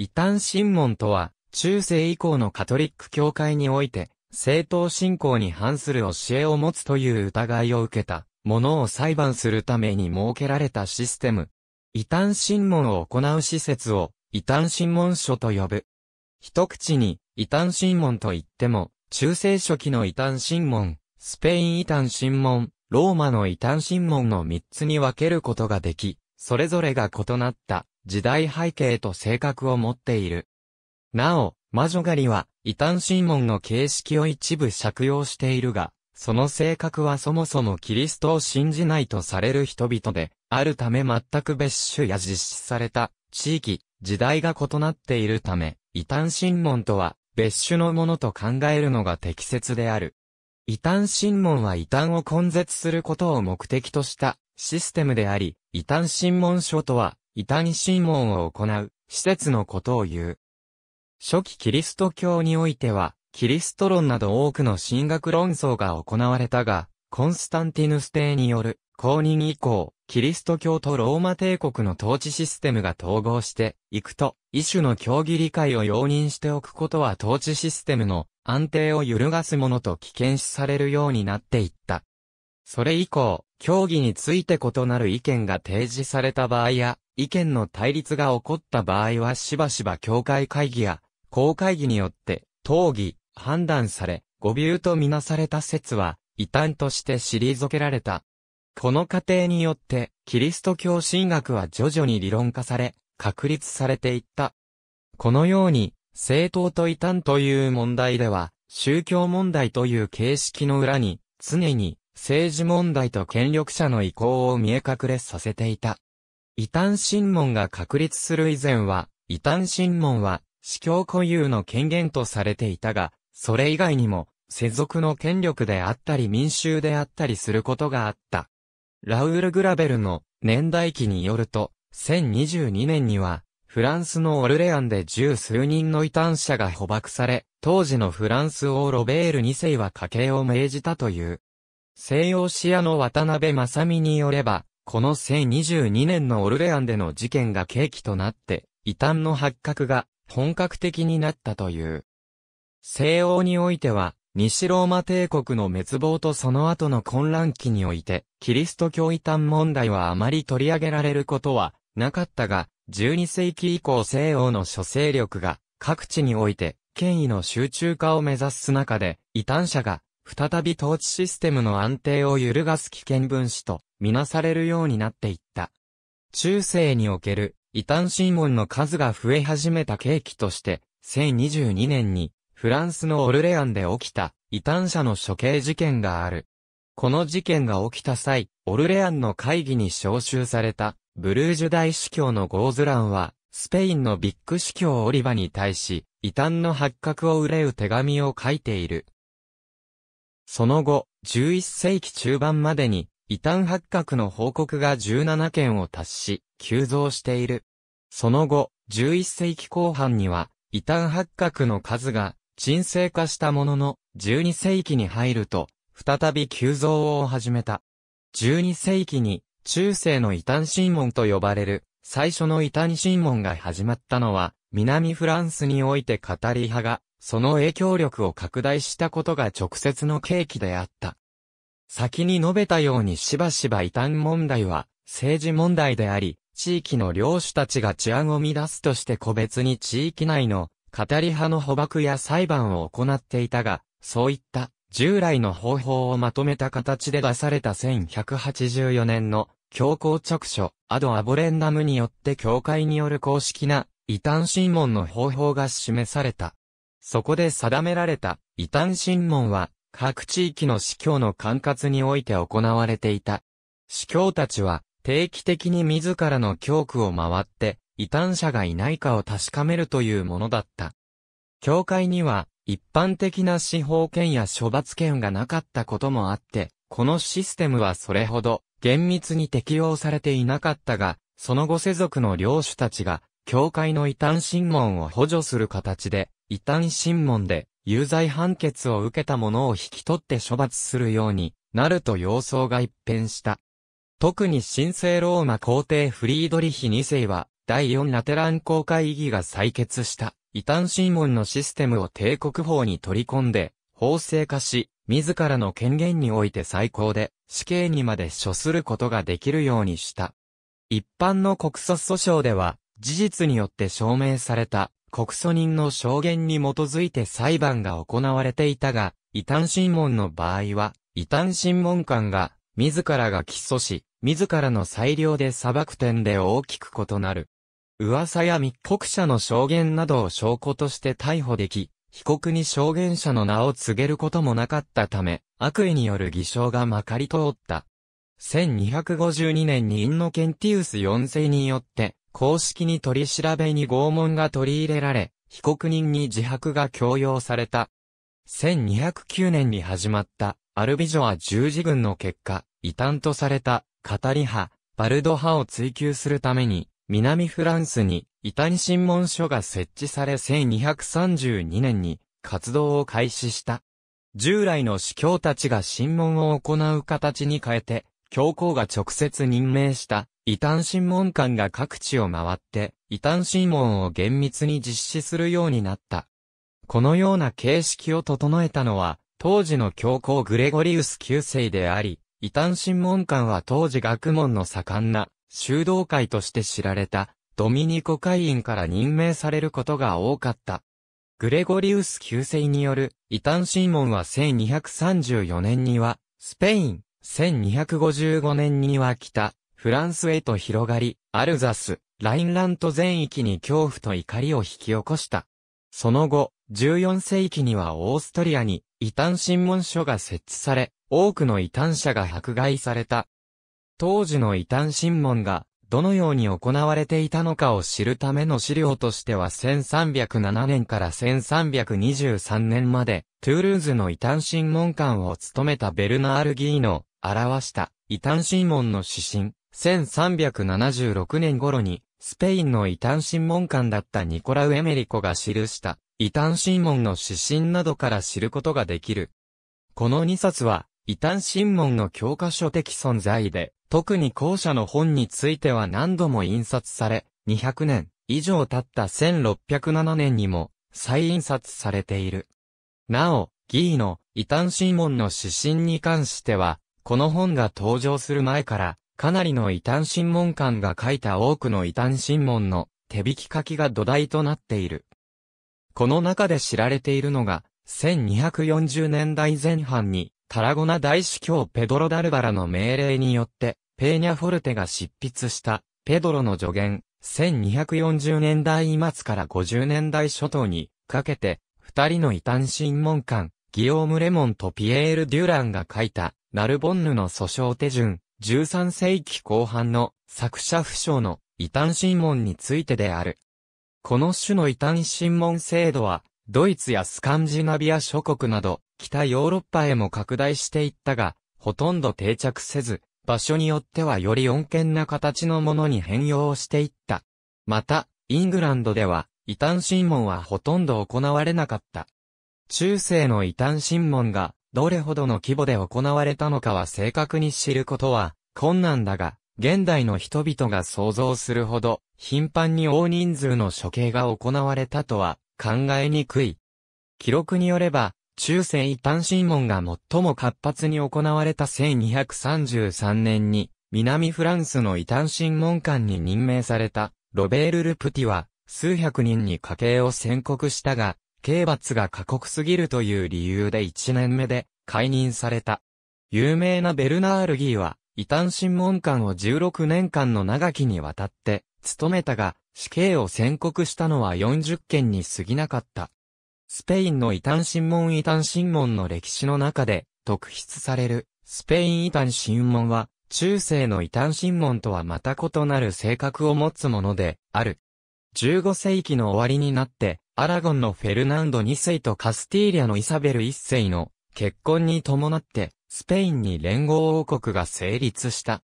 異端審問とは、中世以降のカトリック教会において、正当信仰に反する教えを持つという疑いを受けた、ものを裁判するために設けられたシステム。異端審問を行う施設を、異端審問所と呼ぶ。一口に、異端審問と言っても、中世初期の異端審問、スペイン異端審問、ローマの異端審問の三つに分けることができ、それぞれが異なった時代背景と性格を持っている。なお、魔女狩りは異端審問の形式を一部借用しているが、その性格はそもそもキリストを信じないとされる人々で、あるため全く別種や実施された地域、時代が異なっているため、異端審問とは別種のものと考えるのが適切である。異端審問は異端を根絶することを目的としたシステムであり、異端審問書とは、異端審問を行う、施設のことを言う。初期キリスト教においては、キリスト論など多くの神学論争が行われたが、コンスタンティヌス帝による公認以降、キリスト教とローマ帝国の統治システムが統合していくと、一種の協議理解を容認しておくことは統治システムの安定を揺るがすものと危険視されるようになっていった。それ以降、教義について異なる意見が提示された場合や、意見の対立が起こった場合はしばしば協会会議や、公会議によって、討議、判断され、誤謬とみなされた説は、異端として退けられた。この過程によって、キリスト教神学は徐々に理論化され、確立されていった。このように、正当と異端という問題では、宗教問題という形式の裏に、常に政治問題と権力者の意向を見え隠れさせていた。異端審問が確立する以前は、異端審問は、司教固有の権限とされていたが、それ以外にも、世俗の権力であったり民衆であったりすることがあった。ラウール・グラベルの年代記によると、1022年には、フランスのオルレアンで十数人の異端者が捕獲され、当時のフランス王ロベール2世は家計を命じたという。西洋視屋の渡辺正美によれば、この1022年のオルレアンでの事件が契機となって、異端の発覚が本格的になったという。西欧においては、西ローマ帝国の滅亡とその後の混乱期において、キリスト教異端問題はあまり取り上げられることはなかったが、12世紀以降西欧の諸勢力が各地において権威の集中化を目指す中で、異端者が再び統治システムの安定を揺るがす危険分子とみなされるようになっていった。中世における異端審問の数が増え始めた契機として、1022年にフランスのオルレアンで起きた異端者の処刑事件がある。この事件が起きた際、オルレアンの会議に招集されたブルージュ大司教のゴーズランは、スペインのビッグ司教オリバに対し、異端の発覚を憂う手紙を書いている。その後、11世紀中盤までに、異端発覚の報告が17件を達し、急増している。その後、11世紀後半には、異端発覚の数が、沈静化したものの、12世紀に入ると、再び急増を始めた。12世紀に、中世の異端審問と呼ばれる、最初の異端審問が始まったのは、南フランスにおいて語り派がその影響力を拡大したことが直接の契機であった。先に述べたようにしばしば異端問題は政治問題であり、地域の領主たちが治安を乱すとして個別に地域内の語り派の捕獲や裁判を行っていたが、そういった従来の方法をまとめた形で出された1184年の教皇直書アド・アボレンダムによって教会による公式な異端審問の方法が示された。そこで定められた異端審問は、各地域の司教の管轄において行われていた。司教たちは、定期的に自らの教区を回って、異端者がいないかを確かめるというものだった。教会には、一般的な司法権や処罰権がなかったこともあって、このシステムはそれほど厳密に適用されていなかったが、その後世俗の領主たちが、教会の異端審問を補助する形で、異端審問で有罪判決を受けた者を引き取って処罰するようになると様相が一変した。特に神聖ローマ皇帝フリードリヒ2世は第4ラテラン公会議が採決した異端審問のシステムを帝国法に取り込んで法制化し、自らの権限において最高で死刑にまで処することができるようにした。一般の国訴訴訟では、事実によって証明された告訴人の証言に基づいて裁判が行われていたが、異端審問の場合は、異端審問官が、自らが起訴し、自らの裁量で裁く点で大きく異なる。噂や密告者の証言などを証拠として逮捕でき、被告に証言者の名を告げることもなかったため、悪意による偽証がまかり通った。1252年にインノケンティウス4世によって、公式に取り調べに拷問が取り入れられ、被告人に自白が強要された。1209年に始まったアルビジョア十字軍の結果、異端とされたカタリ派、バルド派を追求するために、南フランスに異端審問所が設置され1232年に活動を開始した。従来の司教たちが審問を行う形に変えて、教皇が直接任命した異端審問官が各地を回って、異端審問を厳密に実施するようになった。このような形式を整えたのは、当時の教皇グレゴリウス九世であり、異端審問官は当時学問の盛んな、修道会として知られた、ドミニコ会員から任命されることが多かった。グレゴリウス九世による異端審問は1234年にはスペイン、1255年には北フランスへと広がり、アルザス、ラインラント全域に恐怖と怒りを引き起こした。その後、14世紀にはオーストリアに異端審問書が設置され、多くの異端者が迫害された。当時の異端審問がどのように行われていたのかを知るための資料としては1307年から1323年まで、トゥールーズの異端審問官を務めたベルナール・ギーの表した異端審問の指針、1376年頃に、スペインの異端審問官だったニコラウ・エメリコが記した、異端審問の指針などから知ることができる。この2冊は、異端審問の教科書的存在で、特に後者の本については何度も印刷され、200年以上経った1607年にも再印刷されている。なお、ギーの異端審問の指針に関しては、この本が登場する前からかなりの異端審問官が書いた多くの異端審問の手引き書きが土台となっている。この中で知られているのが、1240年代前半に、タラゴナ大司教ペドロ・ダルバラの命令によって、ペーニャ・フォルテが執筆した、ペドロの助言、1240年代末から50年代初頭に、かけて、二人の異端審問官、ギオーム・レモンとピエール・デュランが書いた、ナルボンヌの訴訟手順、13世紀後半の作者不詳の異端審問についてである。この種の異端審問制度は、ドイツやスカンジナビア諸国など、北ヨーロッパへも拡大していったが、ほとんど定着せず、場所によってはより穏健な形のものに変容していった。また、イングランドでは、異端審問はほとんど行われなかった。中世の異端審問が、どれほどの規模で行われたのかは正確に知ることは困難だが、現代の人々が想像するほど、頻繁に大人数の処刑が行われたとは考えにくい。記録によれば、中世一般審問が最も活発に行われた1233年に、南フランスの異端審問官に任命された、ロベール・ルプティは、数百人に家計を宣告したが、刑罰が過酷すぎるという理由で1年目で解任された。有名なベルナールギーは、異端審問官を16年間の長きにわたって、務めたが、死刑を宣告したのは40件に過ぎなかった。スペインの異端審問異端審問の歴史の中で、特筆される、スペイン異端審問は、中世の異端審問とはまた異なる性格を持つもので、ある。15世紀の終わりになって、アラゴンのフェルナンド2世とカスティーリアのイサベル1世の結婚に伴って、スペインに連合王国が成立した。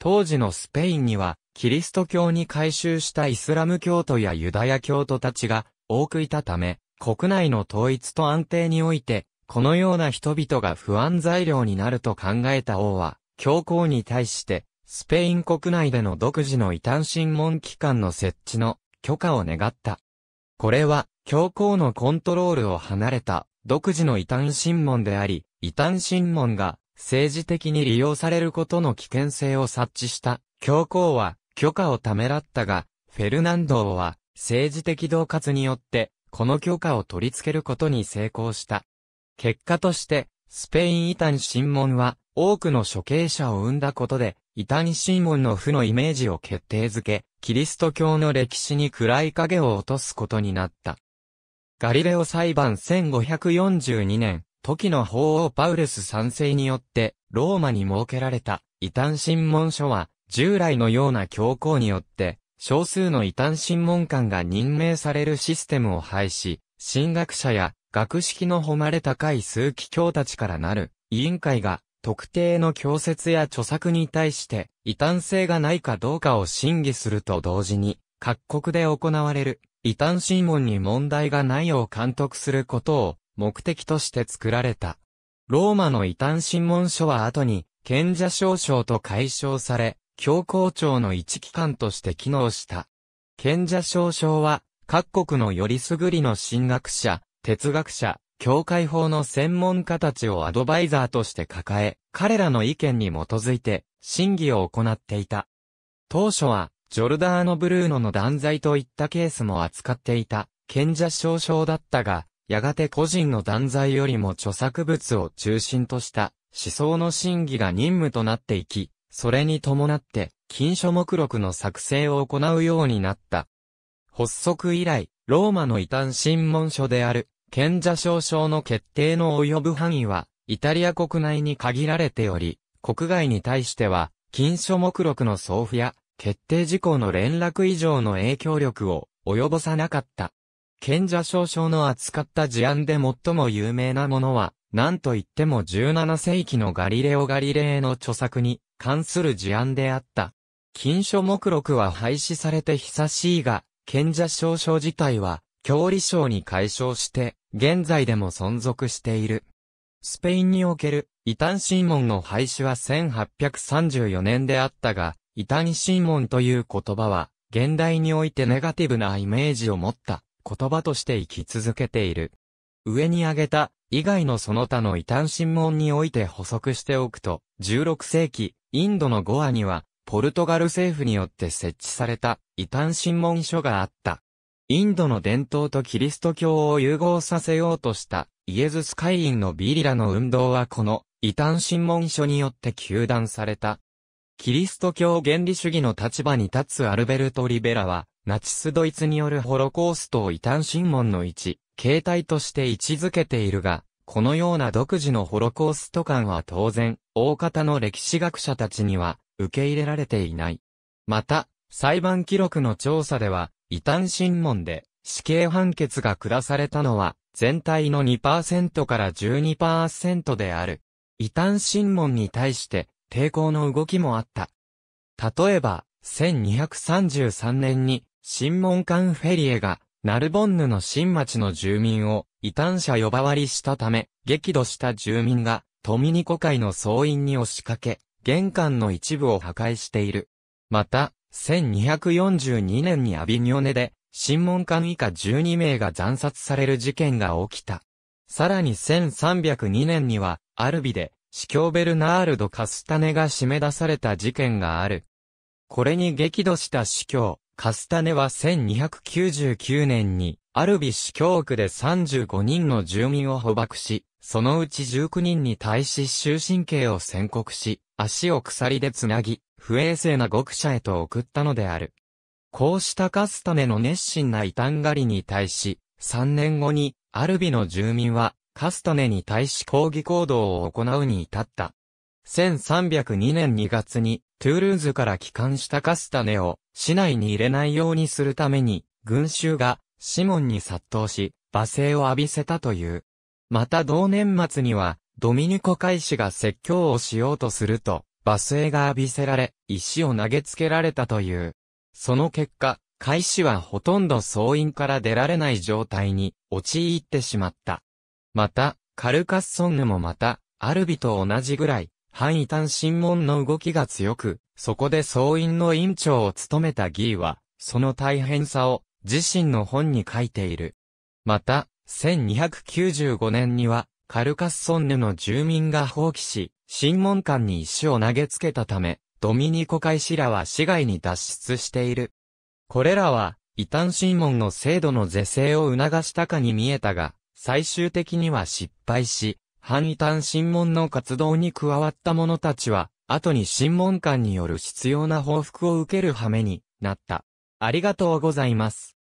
当時のスペインには、キリスト教に改宗したイスラム教徒やユダヤ教徒たちが多くいたため、国内の統一と安定において、このような人々が不安材料になると考えた王は、教皇に対して、スペイン国内での独自の異端審問機関の設置の許可を願った。これは、教皇のコントロールを離れた独自の異端審問であり、異端審問が政治的に利用されることの危険性を察知した教皇は許可をためらったが、フェルナンドは政治的恫喝によってこの許可を取り付けることに成功した。結果として、スペイン異端審問は多くの処刑者を生んだことで、異端審問の負のイメージを決定づけ、キリスト教の歴史に暗い影を落とすことになった。ガリレオ裁判1542年、時の法王パウルス三世によって、ローマに設けられた、異端審問書は、従来のような教皇によって、少数の異端審問官が任命されるシステムを廃止、神学者や学識の誉れ高い枢機卿たちからなる委員会が特定の教説や著作に対して異端性がないかどうかを審議すると同時に各国で行われる異端審問に問題がないよう監督することを目的として作られた。ローマの異端審問書は後に、賢者少将と解消され、教皇庁の一機関として機能した。賢者少将は、各国のよりすぐりの神学者、哲学者、教会法の専門家たちをアドバイザーとして抱え、彼らの意見に基づいて、審議を行っていた。当初は、ジョルダーノ・ブルーノの断罪といったケースも扱っていた、賢者少将だったが、やがて個人の断罪よりも著作物を中心とした思想の審議が任務となっていき、それに伴って、禁書目録の作成を行うようになった。発足以来、ローマの異端審問書である、賢者証書の決定の及ぶ範囲は、イタリア国内に限られており、国外に対しては、禁書目録の送付や、決定事項の連絡以上の影響力を及ぼさなかった。賢者少将の扱った事案で最も有名なものは、なんといっても17世紀のガリレオ・ガリレイの著作に関する事案であった。禁書目録は廃止されて久しいが、賢者少将自体は、教理省に解消して、現在でも存続している。スペインにおける、異端審問の廃止は1834年であったが、異端審問という言葉は、現代においてネガティブなイメージを持った。言葉として生き続けている。上に挙げた、以外のその他の異端審問において補足しておくと、16世紀、インドのゴアには、ポルトガル政府によって設置された異端審問書があった。インドの伝統とキリスト教を融合させようとしたイエズス会員のビリラの運動はこの異端審問書によって求断されたキリスト教原理主義の立場に立つアルベルト・リベラは、ナチスドイツによるホロコーストを異端審問の一、形態として位置づけているが、このような独自のホロコースト感は当然、大方の歴史学者たちには受け入れられていない。また、裁判記録の調査では、異端審問で死刑判決が下されたのは、全体の2%から12%である。異端審問に対して、抵抗の動きもあった。例えば、1233年に、新門館フェリエが、ナルボンヌの新町の住民を、異端者呼ばわりしたため、激怒した住民が、トミニコ会の総員に押しかけ、玄関の一部を破壊している。また、1242年にアビニョネで、新門館以下12名が残殺される事件が起きた。さらに1302年には、アルビで、司教ベルナールド・カスタネが締め出された事件がある。これに激怒した司教、カスタネは1299年に、アルビ司教区で35人の住民を捕獲し、そのうち19人に対し終身刑を宣告し、足を鎖でつなぎ、不衛生な獄舎へと送ったのである。こうしたカスタネの熱心な異端狩りに対し、3年後に、アルビの住民は、カスタネに対し抗議行動を行うに至った。1302年2月に、トゥールーズから帰還したカスタネを、市内に入れないようにするために、群衆が、シモンに殺到し、罵声を浴びせたという。また同年末には、ドミニコ海士が説教をしようとすると、罵声が浴びせられ、石を投げつけられたという。その結果、海士はほとんど総員から出られない状態に陥ってしまった。また、カルカッソンヌもまた、アルビと同じぐらい、反異端身門の動きが強く、そこで総員の委員長を務めたギーは、その大変さを、自身の本に書いている。また、1295年には、カルカッソンヌの住民が放棄し、審問官に石を投げつけたため、ドミニコ会士らは市外に脱出している。これらは、異端審問の制度の是正を促したかに見えたが、最終的には失敗し、反異端審問の活動に加わった者たちは、後に審問官による必要な報復を受ける羽目になった。ありがとうございます。